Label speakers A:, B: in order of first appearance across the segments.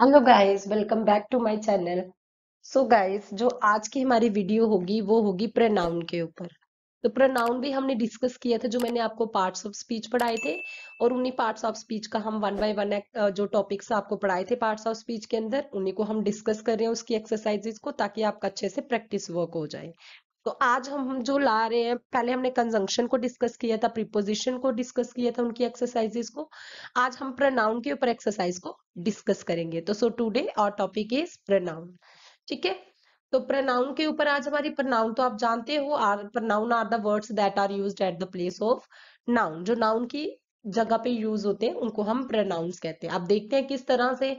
A: Hello guys welcome back to my channel so guys जो आज की हमारी वीडियो होगी वो होगी प्रनाउन के ऊपर तो प्रनाउन भी हमने डिस्कस किया था जो मैंने आपको पार्ट्स ऑफ स्पीच पढ़ाए थे और उन्हीं पार्ट्स ऑफ स्पीच का हम वन बाय वन जो टॉपिक्स आपको पढ़ाए थे पार्ट्स ऑफ स्पीच के अंदर उन्हीं को हम डिस्कस कर रहे हैं उसकी एक्सरसाइजेस को ताकि आपका अच्छे से प्रैक्टिस वर्क हो जाए तो आज हम जो ला रहे हैं पहले हमने कंजंक्शन को डिस्कस किया था प्रीपोजिशन को डिस्कस किया था उनकी एक्सरसाइजेस को आज हम प्रनाउन के ऊपर एक्सरसाइज को डिस्कस करेंगे तो सो टूडे और टॉपिक इज प्रनाउन ठीक है तो प्रनाउन के ऊपर आज हमारी प्रनाउन तो आप जानते हो are pronoun are the words that are use at the place of noun जो नाउन की जगह पे यूज होते हैं उनको हम प्रनाउंस कहते हैं आप देखते हैं किस तरह से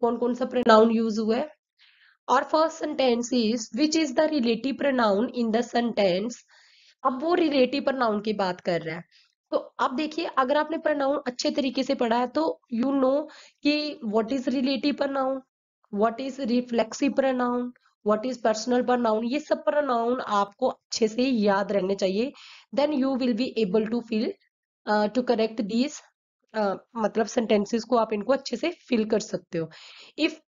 A: कौन कौन सा प्रनाउन यूज हुआ है और first sentence is which is the relative pronoun in the sentence अब वो रिलेटिव प्रोनाउन की बात कर रहा है तो अब देखिए अगर आपने प्रोनाउन अच्छे तरीके से पढ़ा है तो यू नो कि what is relative pronoun what is reflexive pronoun what is personal pronoun ये सब प्रोनाउन आपको अच्छे से याद रहने चाहिए then you will be able to fill to correct these मतलब सेंटेंसेस को आप इनको अच्छे से फिल कर सकते हो if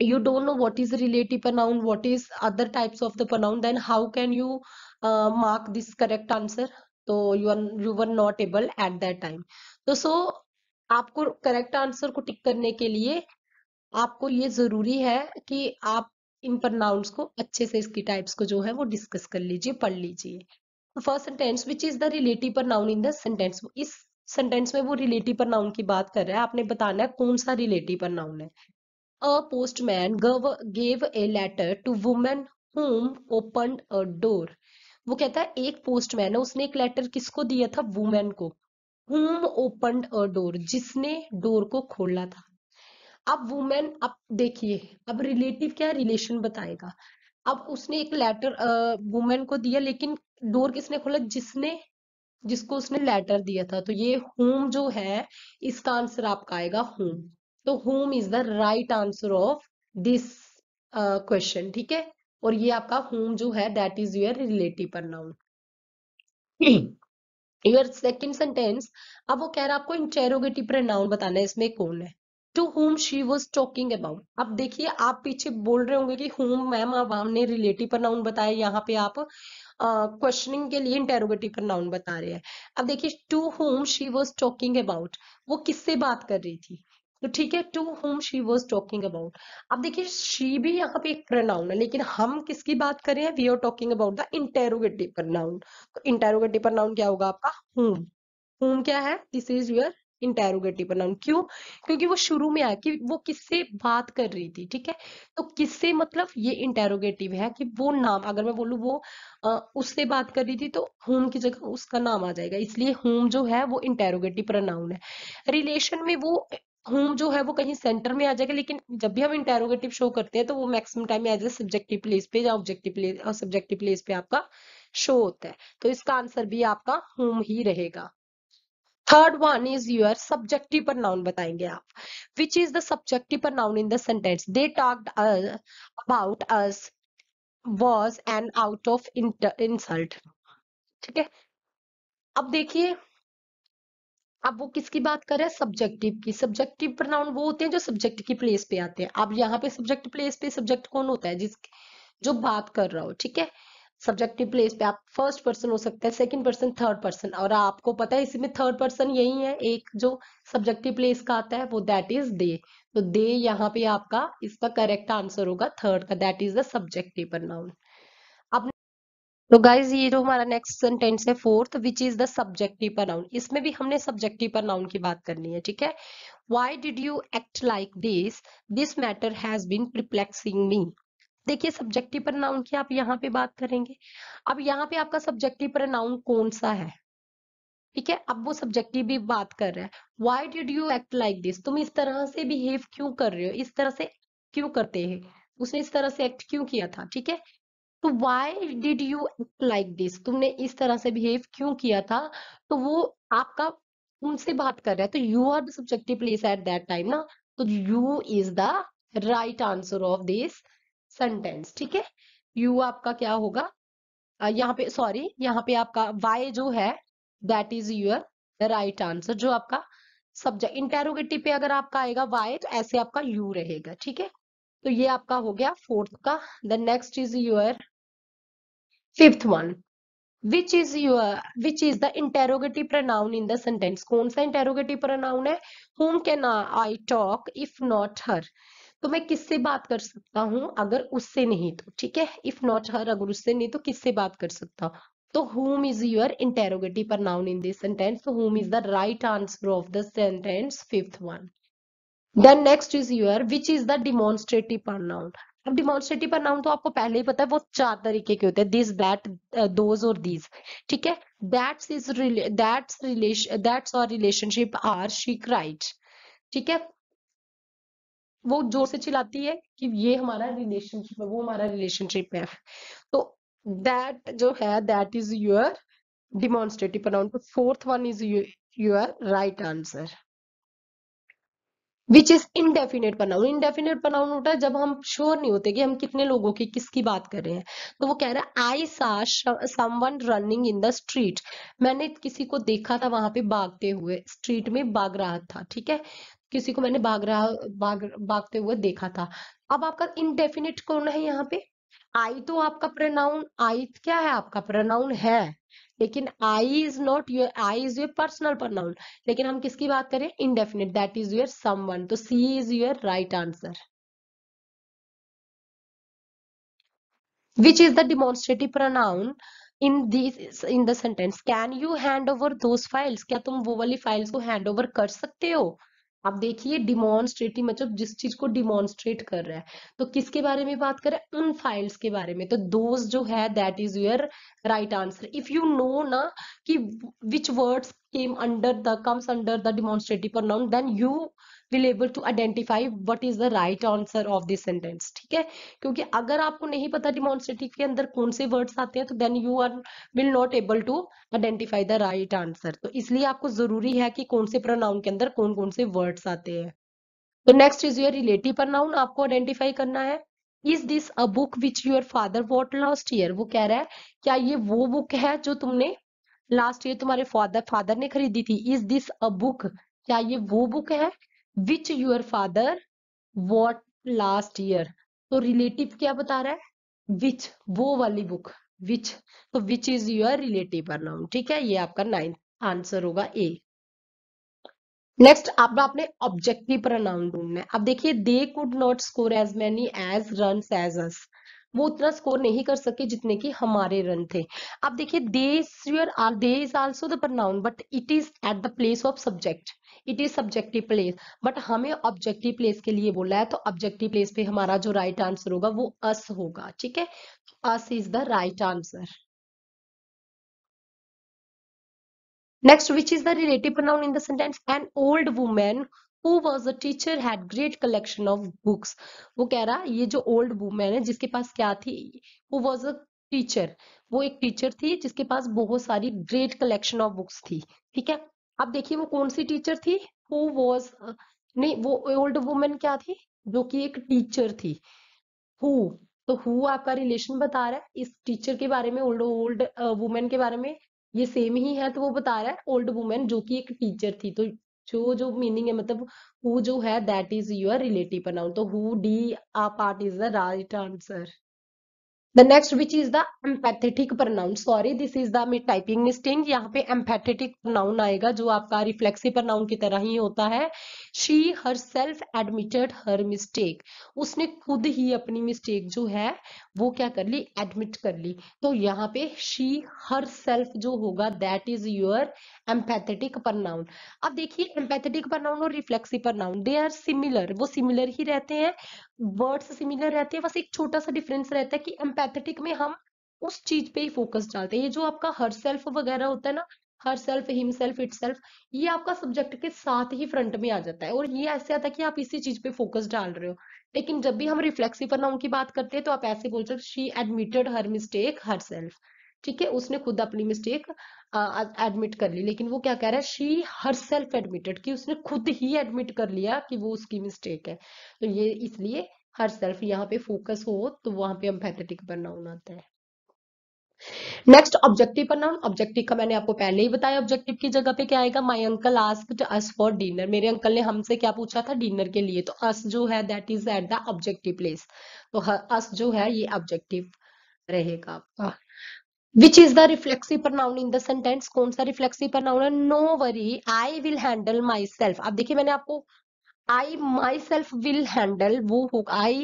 A: you don't know what is relative pronoun what is other types of the pronoun then how can you uh, mark this correct answer so you are you were not able at that time so तो, so आपको correct answer को tick करने के लिए आपको ये जरूरी है कि आप इन प्रनाउंस को अच्छे से इसकी टाइप्स को जो है वो डिस्कस कर लीजिए पढ़ लीजिए first sentence which is the relative pronoun in the sentence इस सेंटेंस में वो रिलेटिव प्रनाउन की बात कर रहा है आपने बताना है कौन सा रिलेटिव प्रनाउन है A postman gave a letter to woman whom opened a door. वो कहता है एक पोस्टमैन है उसने एक लेटर किसको दिया था वुमेन को हुम ओपन अ डोर जिसने डोर को खोला था अब वुमेन अब देखिए अब रिलेटिव क्या रिलेशन बताएगा अब उसने एक लेटर वुमेन को दिया लेकिन डोर किसने खोला जिसने जिसको उसने लेटर दिया था तो ये होम जो है इसका आंसर आपका आएगा होम तो whom is the right answer of this question ठीक है और ये आपका होम जो है that is your relative noun your second sentence अब वो कह रहा है आपको इंटेरोगेटिव प्रनाउन बताना है इसमें कौन है to whom she was talking about अब देखिए आप पीछे बोल रहे होंगे कि होम मैम अब हमने रिलेटिव प्रनाउन बताया यहाँ पे आप क्वेश्चनिंग uh, के लिए इंटेरोगेटिव प्रनाउन बता रहे हैं अब देखिए to whom she was talking about वो किससे बात कर रही थी तो ठीक है to whom she was talking about अब देखिए शी भी यहाँ पे एक प्रनाउन है लेकिन हम किसकी बात करें we are talking about the interrogative pronoun तो इंटेरोगेटिव प्रनाउन क्या होगा आपका होम होम क्या है this is your interrogative pronoun क्यों क्योंकि वो शुरू में आया कि वो किससे बात कर रही थी ठीक है तो किससे मतलब ये इंटेरोगेटिव है कि वो नाम अगर मैं बोलू वो आ, उससे बात कर रही थी तो होम की जगह उसका नाम आ जाएगा इसलिए होम जो है वो इंटेरोगेटिव प्रनाउन है रिलेशन में वो हूँ जो है वो कहीं सेंटर में आ जाएगा लेकिन जब भी हम इंटेरोगेटिव शो करते हैं तो वो maximum time as a subjective place पे या ऑब्जेक्टिव प्लेस सब्जेक्टिव प्लेस पे आपका शो होता है तो इसका आंसर भी आपका होम ही रहेगा third one is your subjective pronoun बताएंगे आप which is the subjective pronoun in the sentence they talked about us was and out of insult ठीक है अब देखिए अब वो किसकी बात कर रहा है सब्जेक्टिव की सब्जेक्टिव प्रोनाउन वो होते हैं जो सब्जेक्ट की प्लेस पे आते हैं अब यहाँ पे सब्जेक्ट प्लेस पे सब्जेक्ट कौन होता है जिस जो बात कर रहा हो ठीक है सब्जेक्टिव प्लेस पे आप फर्स्ट पर्सन हो सकता है सेकंड पर्सन थर्ड पर्सन और आपको पता है इसमें थर्ड पर्सन यही है एक जो सब्जेक्टिव प्लेस का आता है वो दैट इज दे तो दे यहाँ पे आपका इसका करेक्ट आंसर होगा थर्ड का that is the subjective pronoun तो गाइज ये जो हमारा नेक्स्ट सेंटेंस है fourth which is the subjective pronoun इसमें भी हमने सब्जेक्टिव प्रनाउन की बात करनी है ठीक है why did you act like this this matter has been perplexing me देखिए सब्जेक्टिव प्रनाउन की आप यहाँ पे बात करेंगे अब यहाँ पे आपका सब्जेक्टिव प्रनाउन कौन सा है ठीक है अब वो सब्जेक्टिव भी बात कर रहा है why did you act like this तुम इस तरह से बिहेव क्यों कर रहे हो इस तरह से क्यों करते हैं उसने इस तरह से एक्ट क्यों किया था ठीक है तो why did you act like this तुमने इस तरह से बिहेव क्यों किया था तो वो आपका उनसे बात कर रहा है तो you are the subjective place at that time ना तो you is the right answer of this sentence ठीक है यू आपका क्या होगा यहाँ पे सॉरी यहाँ पे आपका वाई जो है that is your right answer जो आपका सब्जेक्ट इंटेरोगेटिव पे अगर आपका आएगा वाई तो ऐसे आपका यू रहेगा ठीक है तो ये आपका हो गया फोर्थ का the next is your fifth one which is your which is the interrogative pronoun in the sentence कौन सा इंटेरोगेटिव प्रनाउन है whom can I talk if not her तो मैं किससे बात कर सकता हूँ अगर उससे नहीं तो ठीक है इफ नॉट हर अगर उससे नहीं तो किससे बात कर सकता हूँ तो whom is your interrogative pronoun in this sentence so whom is the right answer of the sentence fifth one then next is your which is the demonstrative pronoun अब डिमोन्स्ट्रेटिव प्रनाउन तो आपको पहले ही पता है वो चार तरीके के होते हैं दिस दैट दोज और दीज ठीक है that's is that's relation that's और रिलेशनशिप आर शी क्राइट ठीक है वो जोर से चिल्लाती है कि ये हमारा रिलेशनशिप है वो हमारा रिलेशनशिप है तो दैट जो है that is your demonstrative pronoun fourth one is your right answer which is indefinite pronoun indefinite pronoun होता है जब हम श्योर नहीं होते कि हम कितने लोगों की किसकी बात कर रहे हैं तो वो कह रहा है I saw someone running in the street मैंने किसी को देखा था वहां पे भागते हुए स्ट्रीट में भाग रहा था ठीक है किसी को मैंने भाग रहा भाग भागते हुए देखा था अब आपका इनडेफिनेट कौन है यहाँ पे आई तो आपका प्रोनाउन आई क्या है आपका प्रोनाउन है लेकिन I is not your I is your personal pronoun लेकिन हम किसकी बात करें indefinite that is your someone तो C is your right answer which is the demonstrative pronoun in these in the sentence can you hand over those files क्या तुम वो वाली फाइल्स को हैंड ओवर कर सकते हो आप देखिए डिमोन्स्ट्रेटिव मतलब जिस चीज को डिमोन्स्ट्रेट कर रहा है तो किसके बारे में बात करें उन फाइल्स के बारे में तो दोज जो है that is your right answer if you know ना कि which words came under the comes under the demonstrative पर then you will able to identify what is the right answer of this sentence ठीक है क्योंकि अगर आपको नहीं पता डिमोन्स्ट्रेटिव के अंदर कौन से वर्ड्स आते हैं तो then you are will not able to identify the right answer तो इसलिए आपको जरूरी है कि कौन से प्रोनाउन के अंदर कौन कौन से वर्ड्स आते हैं तो next is your relative pronoun आपको आइडेंटिफाई करना है is this a book which your father what last year वो कह रहा है क्या ये वो बुक है जो तुमने लास्ट ईयर तुम्हारे फादर फादर ने खरीदी थी इज दिस अ बुक क्या ये वो बुक है which your father what last year तो रिलेटिव क्या बता रहा है विच वो वाली बुक विच तो which is your relative pronoun ठीक है ये आपका नाइन्थ आंसर होगा ए नेक्स्ट आप आपने ऑब्जेक्टिव प्रनाउन ढूंढना है अब देखिए they could not score as many as run as us वो उतना स्कोर नहीं कर सके जितने की हमारे रन थे अब देखिए they sure are they is the pronoun but it is at the place of subject it is subjective place but हमें ऑब्जेक्टिव प्लेस के लिए बोला है तो ऑब्जेक्टिव प्लेस पे हमारा जो राइट right आंसर होगा वो अस होगा ठीक है us is the right answer next which is the relative pronoun in the sentence an old women who was a teacher had great collection of books वो कह रहा ये जो ओल्ड वूमेन है जिसके पास क्या थी हु वॉज अ टीचर वो एक टीचर थी जिसके पास बहुत सारी ग्रेट कलेक्शन ऑफ बुक्स थी ठीक है अब देखिए वो कौन सी टीचर थी हु वॉज नहीं वो ओल्ड वुमेन क्या थी जो कि एक टीचर थी हु तो हु आपका रिलेशन बता रहा है इस टीचर के बारे में ओल्ड ओल्ड वुमेन के बारे में ये सेम ही है तो वो बता रहा है ओल्ड वुमेन जो कि एक टीचर थी तो जो जो मीनिंग है मतलब हु जो है that is your relative pronoun तो who D ah part is the right answer the next which is the empathetic pronoun sorry this is the typing mistake यहाँ पे एम्पैथेटिक प्रनाउन आएगा जो आपका रिफ्लेक्सी प्रनाउन की तरह ही होता है she herself admitted her mistake उसने खुद ही अपनी मिस्टेक जो है वो क्या कर ली एडमिट कर ली तो यहाँ पे शी हर सेल्फ जो होगा that is your empathetic pronoun अब देखिए एम्पैथेटिक प्रनाउन और reflexive pronoun they are similar वो सिमिलर ही रहते हैं वर्ड्स सिमिलर रहते हैं बस एक छोटा सा डिफरेंस रहता है कि एम्पैथेटिक में हम उस चीज पे ही फोकस डालते हैं ये जो आपका हर सेल्फ वगैरह होता है ना herself himself itself ये आपका सब्जेक्ट के साथ ही फ्रंट में आ जाता है और ये ऐसे आता है कि आप इसी चीज पे फोकस डाल रहे हो लेकिन जब भी हम रिफ्लेक्सिव नाउन की बात करते हैं तो आप ऐसे बोल सकते she admitted her mistake herself ठीक है उसने खुद अपनी मिस्टेक एडमिट कर ली लेकिन वो क्या कह रहा है शी हर सेल्फ एडमिटेड कि उसने खुद ही एडमिट कर लिया कि वो उसकी मिस्टेक है तो ये इसलिए हर सेल्फ यहाँ पे फोकस हो तो वहां पे एम्पैथेटिक बनाउन आता है नेक्स्ट ऑब्जेक्टिव प्रनाउन ऑब्जेक्टिव का मैंने आपको पहले ही बताया ऑब्जेक्टिव की जगह पे क्या आएगा my uncle asked us for dinner मेरे अंकल ने हमसे क्या पूछा था डिनर के लिए तो अस जो है that is at the objective place तो अस जो है ये ऑब्जेक्टिव रहेगा आपका which is the reflexive pronoun in the sentence कौन सा रिफ्लेक्सिव प्रनाउन है no worry I will handle myself आप देखिए मैंने आपको I myself will handle वो I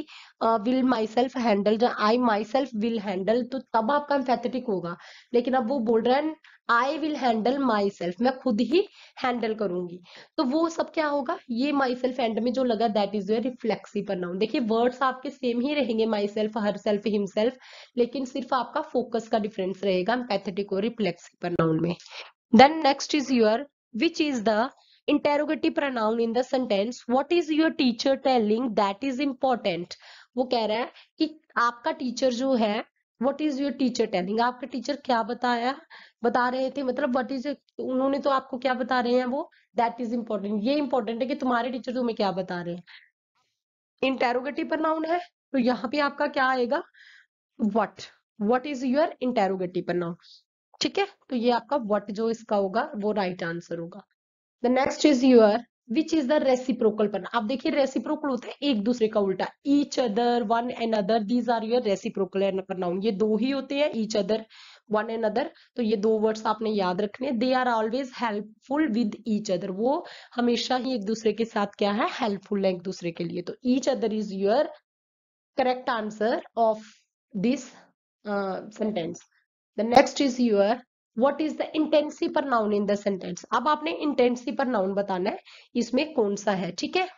A: will myself handle I myself will handle तो तब आपका एम्पैथेटिक होगा लेकिन अब वो बोल रहे हैं I will handle myself मैं खुद ही हैंडल करूंगी तो वो सब क्या होगा ये माई सेल्फ एंड में जो लगा दैट इज रिफ्लेक्सी पर नाउन देखिए वर्ड्स आपके सेम ही रहेंगे myself herself himself लेकिन सिर्फ आपका फोकस का डिफरेंस रहेगा एम्पैथेटिक और रिफ्लेक्सी पर नाउन में then next is your which is the interrogative pronoun in the sentence what is your teacher telling that is important वो कह रहा है कि आपका टीचर जो है what is your teacher telling आपके टीचर क्या बताया बता रहे थे मतलब वट इज तो उन्होंने तो आपको क्या बता रहे हैं वो दैट इज इम्पोर्टेंट ये इंपॉर्टेंट है कि तुम्हारे टीचर तुम्हें क्या बता रहे हैं इंटेरोगेटिव प्रनाउन है तो यहाँ पे आपका क्या आएगा what what is your interrogative pronoun ठीक है तो ये आपका वट जो इसका होगा वो राइट right आंसर होगा the next is your which is the reciprocal पर आप देखिए रेसिप्रोकल होता है एक दूसरे का उल्टा each other one and other these are your reciprocal pronoun ये दो ही होते हैं each other one and other तो ये दो वर्ड्स आपने याद रखने they are always helpful with each other वो हमेशा ही एक दूसरे के साथ क्या है हेल्पफुल है एक दूसरे के लिए तो each other is your correct answer of this sentence the next is your what is the intensive pronoun in the sentence अब आपने इंटेंसी पर नाउन बताना है इसमें कौन सा है ठीक है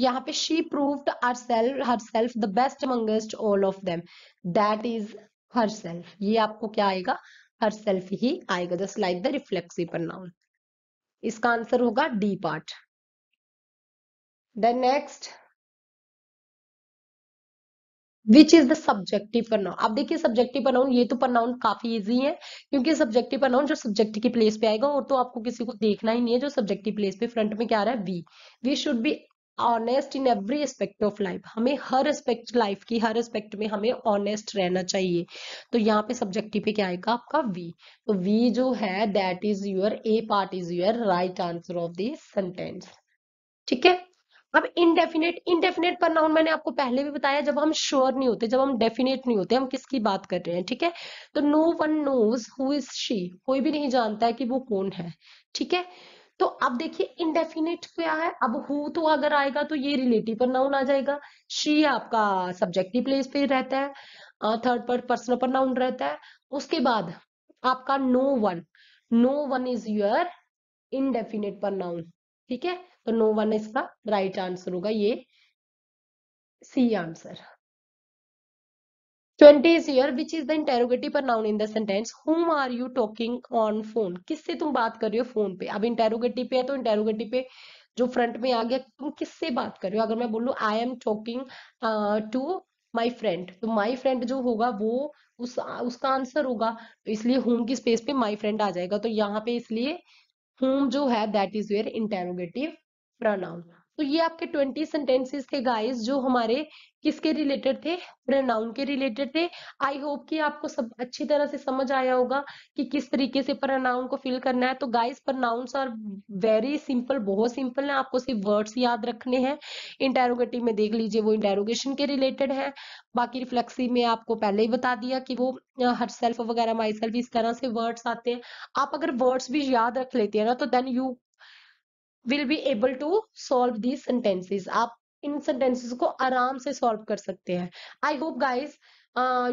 A: यहाँ पे she proved herself herself the best amongst all of them that is herself ये आपको क्या आएगा हर सेल्फ ही आएगा जस्ट लाइक द रिफ्लेक्सी पर नाउन इसका आंसर होगा D part then next which is the subjective pronoun आप देखिए सब्जेक्टिव प्रनाउन ये तो प्रनाउन काफी इजी है क्योंकि सब्जेक्टिव प्रनाउन जो सब्जेक्ट की प्लेस पे आएगा और तो आपको किसी को देखना ही नहीं है जो सब्जेक्टिव प्लेस पे फ्रंट में क्या आ रहा है we we should be honest in every aspect of life हमें हर एस्पेक्ट लाइफ की हर एस्पेक्ट में हमें ऑनेस्ट रहना चाहिए तो यहाँ पे सब्जेक्टिव पे क्या आएगा आपका वी तो वी जो है that is your A part is your right answer of this sentence ठीक है अब इनडेफिनेट इनडेफिनेट पर नाउन मैंने आपको पहले भी बताया जब हम श्योर नहीं होते जब हम डेफिनेट नहीं होते हम किसकी बात कर रहे हैं ठीक है तो no one knows who is she कोई भी नहीं जानता है कि वो कौन है ठीक है तो अब देखिए इनडेफिनेट क्या है अब हु तो अगर आएगा तो ये रिलेटिव पर नाउन आ जाएगा शी आपका सब्जेक्टिव प्लेस पे रहता है थर्ड पर पर्सनल पर नाउन रहता है उसके बाद आपका no one no one is your indefinite pronoun ठीक है तो नो वन इसका राइट आंसर होगा ये C answer twenty is your which is the interrogative pronoun in the sentence whom are you talking on phone किससे तुम बात कर रहे हो फोन पे अब इंटेरोगेटिव पे है तो इंटेरोगेटिव पे जो फ्रंट में आ गया तुम किससे बात कर रहे हो अगर मैं बोलू I am talking to my friend तो माई फ्रेंड जो होगा वो उस उसका आंसर होगा तो इसलिए होम की स्पेस पे माई फ्रेंड आ जाएगा तो यहाँ पे इसलिए whom जो है that is your interrogative pronoun तो ये आपके ट्वेंटी सेंटेंसेस थे गाइस जो हमारे किसके रिलेटेड थे प्रनाउन के रिलेटेड थे आई होप कि आपको सब अच्छी तरह से समझ आया होगा कि किस तरीके से प्रनाउन को फिल करना है तो guys pronouns are very simple बहुत सिंपल है आपको सिर्फ वर्ड्स याद रखने हैं इंटेरोगेटिव में देख लीजिए वो इंटेरोगेशन के रिलेटेड है बाकी रिफ्लेक्सी में आपको पहले ही बता दिया कि वो हर सेल्फ वगैरह माई सेल्फ इस तरह से वर्ड्स आते हैं आप अगर वर्ड्स भी याद रख लेते हैं ना तो then you will be able to solve these sentences आप इन सेंटेंसेस को आराम से सॉल्व कर सकते हैं I hope guys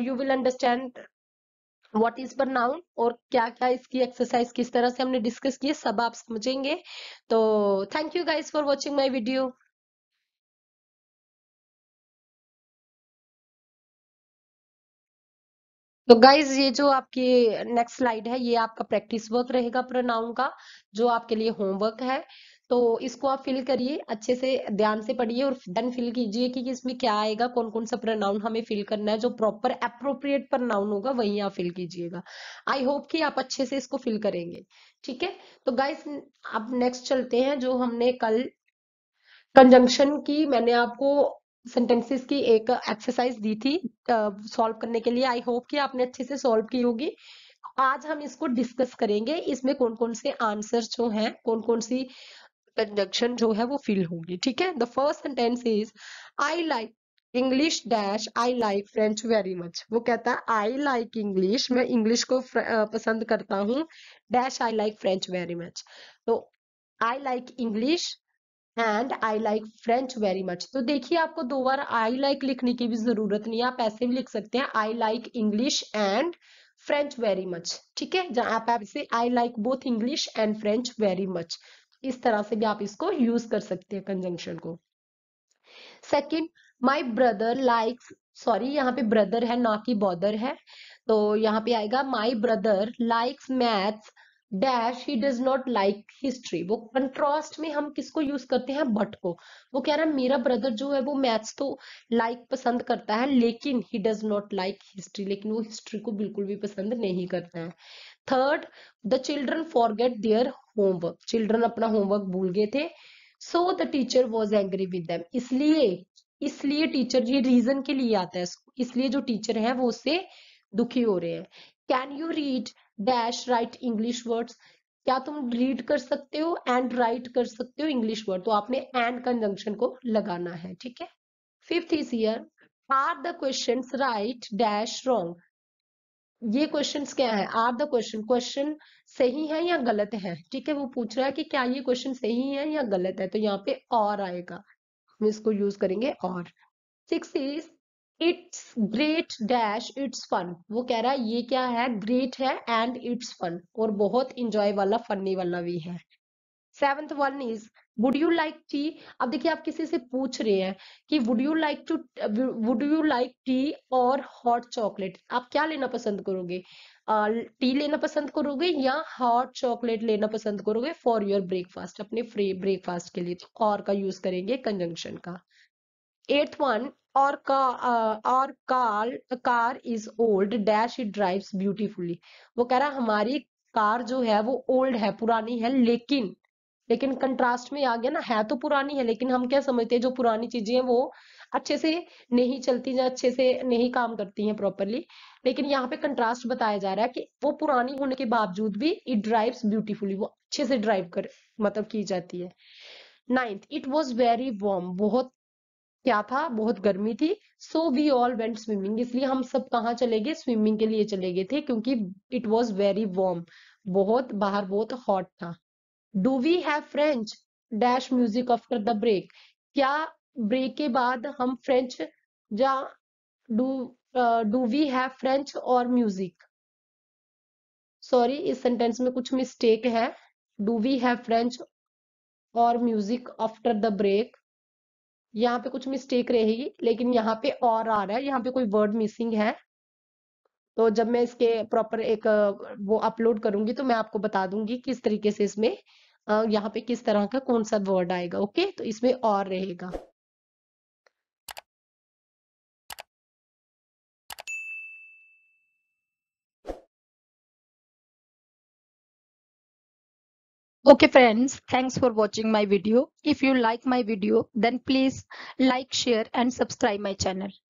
A: you will understand what is pronoun और क्या क्या इसकी एक्सरसाइज किस तरह से हमने डिस्कस किए सब आप समझेंगे तो thank you guys for watching my video तो गाइज ये जो आपकी नेक्स्ट स्लाइड है ये आपका प्रैक्टिस वर्क रहेगा प्रोनाउन का जो आपके लिए होमवर्क है तो इसको आप फिल करिए अच्छे से ध्यान से पढ़िए और देन फिल कीजिए कि इसमें क्या आएगा कौन कौन सा प्रनाउन हमें फिल करना है जो प्रॉपर अप्रोप्रिएट प्रनाउन होगा वही आप फिल कीजिएगा आई होप कि आप अच्छे से इसको फिल करेंगे ठीक है तो गाइस अब नेक्स्ट चलते हैं जो हमने कल कंजंक्शन की मैंने आपको सेंटेंसेस की एक एक्सरसाइज दी थी सॉल्व करने के लिए आई होप कि आपने अच्छे से सॉल्व की होगी आज हम इसको डिस्कस करेंगे इसमें कौन कौन से आंसर जो हैं कौन कौन सी कंजक्शन जो है वो फील होगी ठीक है the first sentence is I like English dash I like French very much वो कहता है आई लाइक इंग्लिश मैं इंग्लिश को पसंद करता हूँ dash I like French very much तो I like English and I like French very much तो देखिए आपको दो बार आई लाइक लिखने की भी जरूरत नहीं है आप ऐसे भी लिख सकते हैं I like English and French very much ठीक है जहां आप ऐसे I like both English and French very much इस तरह से भी आप इसको यूज कर सकते हैं कंजंक्शन को second my brother like sorry यहाँ पे ब्रदर है ना कि बॉदर है तो यहाँ पे आएगा my brother likes maths dash he does not like history वो कंट्रास्ट में हम किसको यूज करते हैं बट को वो कह रहा है मेरा ब्रदर जो है वो मैथ्स तो लाइक like पसंद करता है लेकिन he does not like history लेकिन वो हिस्ट्री को बिल्कुल भी पसंद नहीं करता है third the children forget their homework children अपना होमवर्क भूल गए थे so the teacher was angry with इसलिए इसलिए टीचर ये रीजन के लिए आता है इसलिए जो टीचर है वो उससे दुखी हो रहे हैं can you read dash write English words क्या तुम रीड कर सकते हो एंड राइट कर सकते हो इंग्लिश वर्ड तो आपने एंड कंजंक्शन को लगाना है ठीक है fifth is your are the question right dash wrong ये क्वेश्चंस क्या है आर द क्वेश्चन क्वेश्चन सही है या गलत है ठीक है वो पूछ रहा है कि क्या ये क्वेश्चन सही है या गलत है तो यहाँ पे और आएगा हम इसको यूज करेंगे और six is it's great dash it's fun वो कह रहा है ये क्या है ग्रेट है एंड इट्स फन और बहुत इंजॉय वाला फनी वाला भी है seventh one is would you like tea अब देखिए आप किसी से पूछ रहे हैं कि would you like to would you like tea और हॉट चॉकलेट आप क्या लेना पसंद करोगे टी uh, लेना पसंद करोगे या हॉट चॉकलेट लेना पसंद करोगे फॉर योर ब्रेकफास्ट अपने फ्री ब्रेकफास्ट के लिए तो और का यूज करेंगे कंजंक्शन का एट्थ वन और का और car car is old dash it drives beautifully वो कह रहा हमारी कार जो है वो ओल्ड है पुरानी है लेकिन लेकिन कंट्रास्ट में आ गया ना है तो पुरानी है लेकिन हम क्या समझते हैं जो पुरानी चीजें हैं वो अच्छे से नहीं चलती या अच्छे से नहीं काम करती हैं प्रॉपरली लेकिन यहाँ पे कंट्रास्ट बताया जा रहा है कि वो पुरानी होने के बावजूद भी इट ड्राइव्स ब्यूटीफुली वो अच्छे से ड्राइव कर मतलब की जाती है ninth it was very warm बहुत क्या था बहुत गर्मी थी so we all went swimming इसलिए हम सब कहाँ चले गए स्विमिंग के लिए चले गए थे क्योंकि इट वॉज वेरी वार्म बहुत बाहर बहुत हॉट था do we have French dash music after the break क्या ब्रेक के बाद हम फ्रेंच या do do we have French और म्यूजिक सॉरी इस सेंटेंस में कुछ मिस्टेक है डू वी हैव फ्रेंच और म्यूजिक आफ्टर द ब्रेक यहाँ पे कुछ मिस्टेक रहेगी लेकिन यहाँ पे और आ रहा है यहाँ पे कोई वर्ड मिसिंग है तो जब मैं इसके प्रॉपर एक वो अपलोड करूंगी तो मैं आपको बता दूंगी किस तरीके से इसमें यहाँ पे किस तरह का कौन सा वर्ड आएगा ओके तो इसमें और रहेगा Okay friends, thanks for watching my video. If you like my video, then please like, share and subscribe my channel.